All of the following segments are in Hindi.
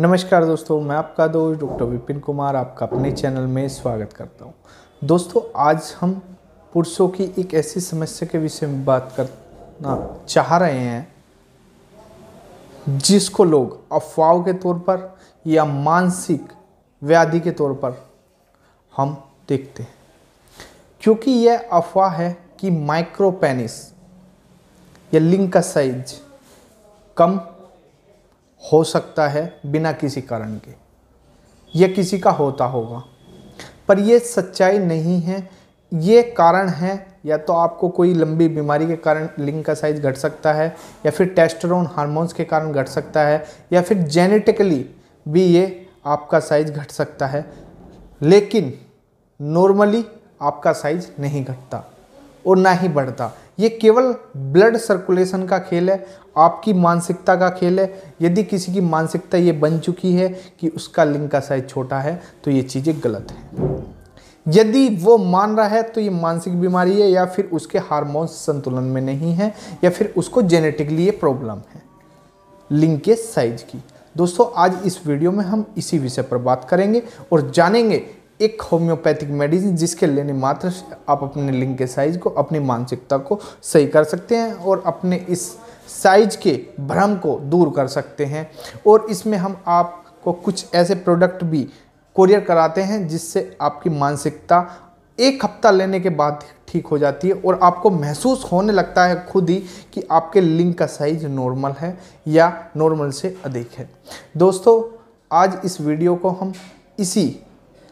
नमस्कार दोस्तों मैं आपका दोस्त डॉक्टर विपिन कुमार आपका अपने चैनल में स्वागत करता हूं। दोस्तों आज हम पुरुषों की एक ऐसी समस्या के विषय में बात करना चाह रहे हैं जिसको लोग अफवाह के तौर पर या मानसिक व्याधि के तौर पर हम देखते हैं क्योंकि यह अफवाह है कि माइक्रोपेनिस या लिंग का साइज कम हो सकता है बिना किसी कारण के यह किसी का होता होगा पर यह सच्चाई नहीं है ये कारण है या तो आपको कोई लंबी बीमारी के कारण लिंग का साइज घट सकता है या फिर टेस्टोरोन हार्मोन्स के कारण घट सकता है या फिर जेनेटिकली भी ये आपका साइज घट सकता है लेकिन नॉर्मली आपका साइज नहीं घटता और ना ही बढ़ता ये केवल ब्लड सर्कुलेशन का खेल है आपकी मानसिकता का खेल है यदि किसी की मानसिकता ये बन चुकी है कि उसका लिंग का साइज छोटा है तो ये चीज़ें गलत है यदि वो मान रहा है तो ये मानसिक बीमारी है या फिर उसके हार्मोन्स संतुलन में नहीं है या फिर उसको जेनेटिकली ये प्रॉब्लम है लिंग के साइज की दोस्तों आज इस वीडियो में हम इसी विषय पर बात करेंगे और जानेंगे एक होम्योपैथिक मेडिसिन जिसके लेने मात्र से आप अपने लिंग के साइज़ को अपनी मानसिकता को सही कर सकते हैं और अपने इस साइज के भ्रम को दूर कर सकते हैं और इसमें हम आपको कुछ ऐसे प्रोडक्ट भी कोरियर कराते हैं जिससे आपकी मानसिकता एक हफ्ता लेने के बाद ठीक हो जाती है और आपको महसूस होने लगता है खुद ही कि आपके लिंग का साइज नॉर्मल है या नॉर्मल से अधिक है दोस्तों आज इस वीडियो को हम इसी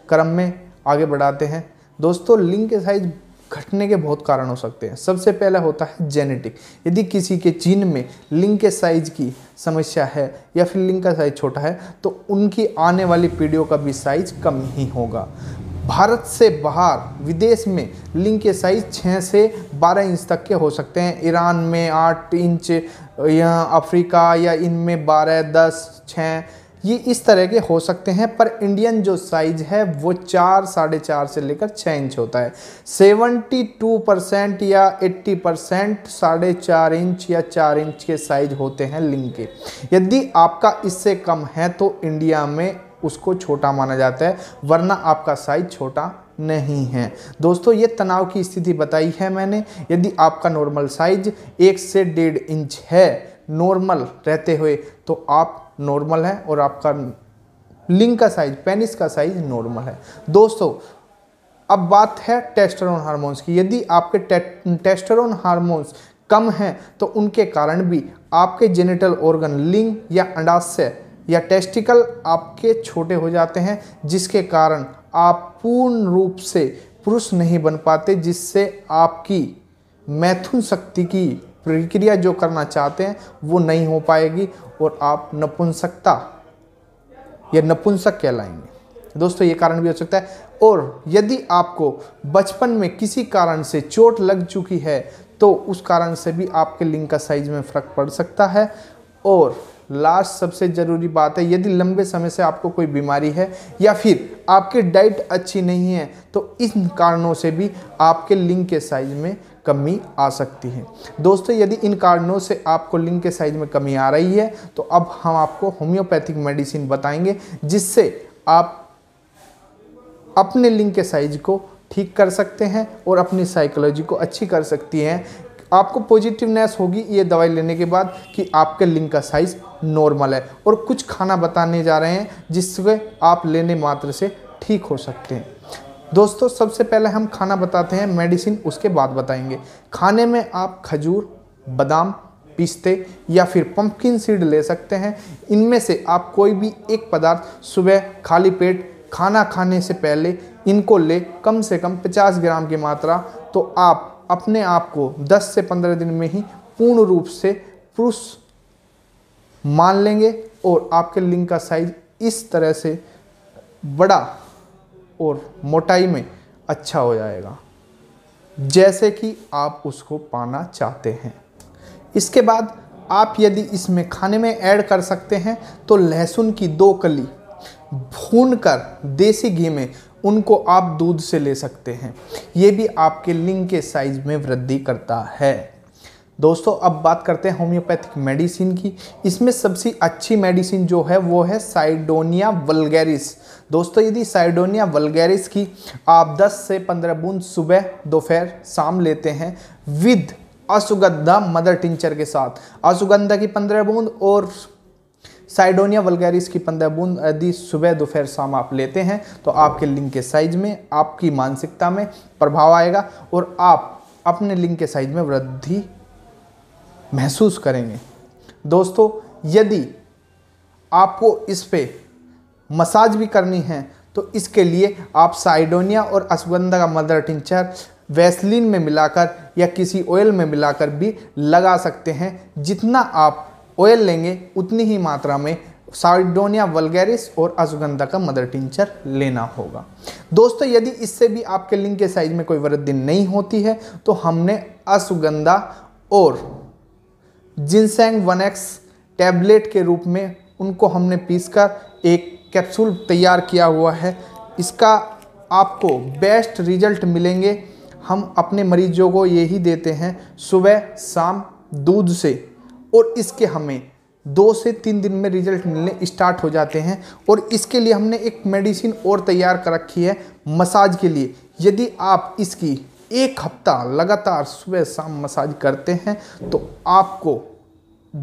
क्रम में आगे बढ़ाते हैं दोस्तों लिंग के साइज घटने के बहुत कारण हो सकते हैं सबसे पहला होता है जेनेटिक यदि किसी के जीन में लिंग के साइज की समस्या है या फिर लिंग का साइज छोटा है तो उनकी आने वाली पीढ़ियों का भी साइज कम ही होगा भारत से बाहर विदेश में लिंग के साइज 6 से 12 इंच तक के हो सकते हैं ईरान में 8 इंच या अफ्रीका या इनमें 12, 10, 6 ये इस तरह के हो सकते हैं पर इंडियन जो साइज है वो चार साढ़े चार से लेकर छः इंच होता है सेवेंटी टू परसेंट या एट्टी परसेंट साढ़े चार इंच या चार इंच के साइज होते हैं लिंग के यदि आपका इससे कम है तो इंडिया में उसको छोटा माना जाता है वरना आपका साइज छोटा नहीं है दोस्तों ये तनाव की स्थिति बताई है मैंने यदि आपका नॉर्मल साइज एक से डेढ़ इंच है नॉर्मल रहते हुए तो आप नॉर्मल है और आपका लिंग का साइज पेनिस का साइज नॉर्मल है दोस्तों अब बात है टेस्टोरोन हार्मोन्स की यदि आपके टे, टेस्टोरोन हार्मोन्स कम हैं तो उनके कारण भी आपके जेनिटल ऑर्गन लिंग या अंडाशय या टेस्टिकल आपके छोटे हो जाते हैं जिसके कारण आप पूर्ण रूप से पुरुष नहीं बन पाते जिससे आपकी मैथुन शक्ति की प्रक्रिया जो करना चाहते हैं वो नहीं हो पाएगी और आप नपुंसकता या नपुंसक कहलाएंगे दोस्तों ये कारण भी हो सकता है और यदि आपको बचपन में किसी कारण से चोट लग चुकी है तो उस कारण से भी आपके लिंग का साइज में फ़र्क पड़ सकता है और लास्ट सबसे ज़रूरी बात है यदि लंबे समय से आपको कोई बीमारी है या फिर आपकी डाइट अच्छी नहीं है तो इन कारणों से भी आपके लिंग के साइज में कमी आ सकती है दोस्तों यदि इन कारणों से आपको लिंग के साइज में कमी आ रही है तो अब हम आपको होम्योपैथिक मेडिसिन बताएंगे जिससे आप अपने लिंग के साइज को ठीक कर सकते हैं और अपनी साइकोलॉजी को अच्छी कर सकती हैं आपको पॉजिटिवनेस होगी ये दवाई लेने के बाद कि आपके लिंग का साइज़ नॉर्मल है और कुछ खाना बताने जा रहे हैं जिससे आप लेने मात्र से ठीक हो सकते हैं दोस्तों सबसे पहले हम खाना बताते हैं मेडिसिन उसके बाद बताएंगे खाने में आप खजूर बादाम पिस्ते या फिर पंपकिन सीड ले सकते हैं इनमें से आप कोई भी एक पदार्थ सुबह खाली पेट खाना खाने से पहले इनको ले कम से कम 50 ग्राम की मात्रा तो आप अपने आप को 10 से 15 दिन में ही पूर्ण रूप से पुरुष मान लेंगे और आपके लिंग का साइज इस तरह से बड़ा और मोटाई में अच्छा हो जाएगा जैसे कि आप उसको पाना चाहते हैं इसके बाद आप यदि इसमें खाने में ऐड कर सकते हैं तो लहसुन की दो कली भून कर देसी घी में उनको आप दूध से ले सकते हैं ये भी आपके लिंग के साइज में वृद्धि करता है दोस्तों अब बात करते हैं होम्योपैथिक मेडिसिन की इसमें सबसे अच्छी मेडिसिन जो है वो है साइडोनिया वलगेरिस दोस्तों यदि साइडोनिया वलगेरिस की आप 10 से 15 बूंद सुबह दोपहर शाम लेते हैं विद अशुगंधा मदर टिंचर के साथ अशुगंधा की 15 बूंद और साइडोनिया वलगैरिस की पंद्रह बूंद यदि सुबह दोपहर शाम आप लेते हैं तो आपके लिंग के साइज में आपकी मानसिकता में प्रभाव आएगा और आप अपने लिंग के साइज में वृद्धि महसूस करेंगे दोस्तों यदि आपको इस पर मसाज भी करनी है तो इसके लिए आप साइडोनिया और अश्वगंधा का मदर टिंचर वैसलिन में मिलाकर या किसी ऑयल में मिलाकर भी लगा सकते हैं जितना आप ऑयल लेंगे उतनी ही मात्रा में साइडोनिया वलगैरिस और अश्वगंधा का मदर टिंचर लेना होगा दोस्तों यदि इससे भी आपके लिंग के साइज में कोई वृद्धि नहीं होती है तो हमने अश्वगंधा और जिनसेंग वन एक्स टैबलेट के रूप में उनको हमने पीस कर एक कैप्सूल तैयार किया हुआ है इसका आपको बेस्ट रिजल्ट मिलेंगे हम अपने मरीजों को यही देते हैं सुबह शाम दूध से और इसके हमें दो से तीन दिन में रिजल्ट मिलने स्टार्ट हो जाते हैं और इसके लिए हमने एक मेडिसिन और तैयार कर रखी है मसाज के लिए यदि आप इसकी एक हफ्ता लगातार सुबह शाम मसाज करते हैं तो आपको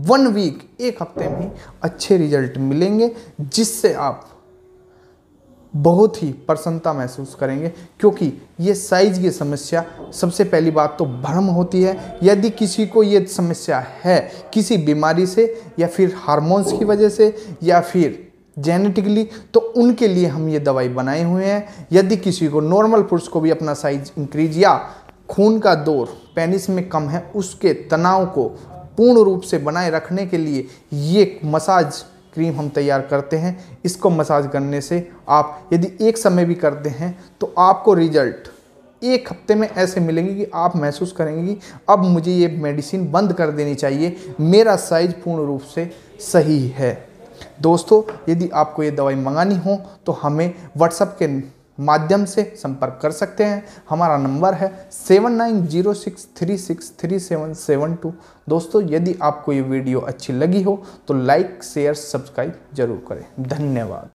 वन वीक एक हफ्ते में अच्छे रिजल्ट मिलेंगे जिससे आप बहुत ही प्रसन्नता महसूस करेंगे क्योंकि ये साइज की समस्या सबसे पहली बात तो भ्रम होती है यदि किसी को ये समस्या है किसी बीमारी से या फिर हार्मोन्स की वजह से या फिर जेनेटिकली तो उनके लिए हम ये दवाई बनाए हुए हैं यदि किसी को नॉर्मल पुरुष को भी अपना साइज इंक्रीज या खून का दौर पेनिस में कम है उसके तनाव को पूर्ण रूप से बनाए रखने के लिए ये मसाज क्रीम हम तैयार करते हैं इसको मसाज करने से आप यदि एक समय भी करते हैं तो आपको रिजल्ट एक हफ्ते में ऐसे मिलेंगे कि आप महसूस करेंगे कि अब मुझे ये मेडिसिन बंद कर देनी चाहिए मेरा साइज पूर्ण रूप से सही है दोस्तों यदि आपको ये दवाई मंगानी हो तो हमें व्हाट्सअप के माध्यम से संपर्क कर सकते हैं हमारा नंबर है seven nine zero six three six three seven seven two दोस्तों यदि आपको ये वीडियो अच्छी लगी हो तो लाइक शेयर सब्सक्राइब जरूर करें धन्यवाद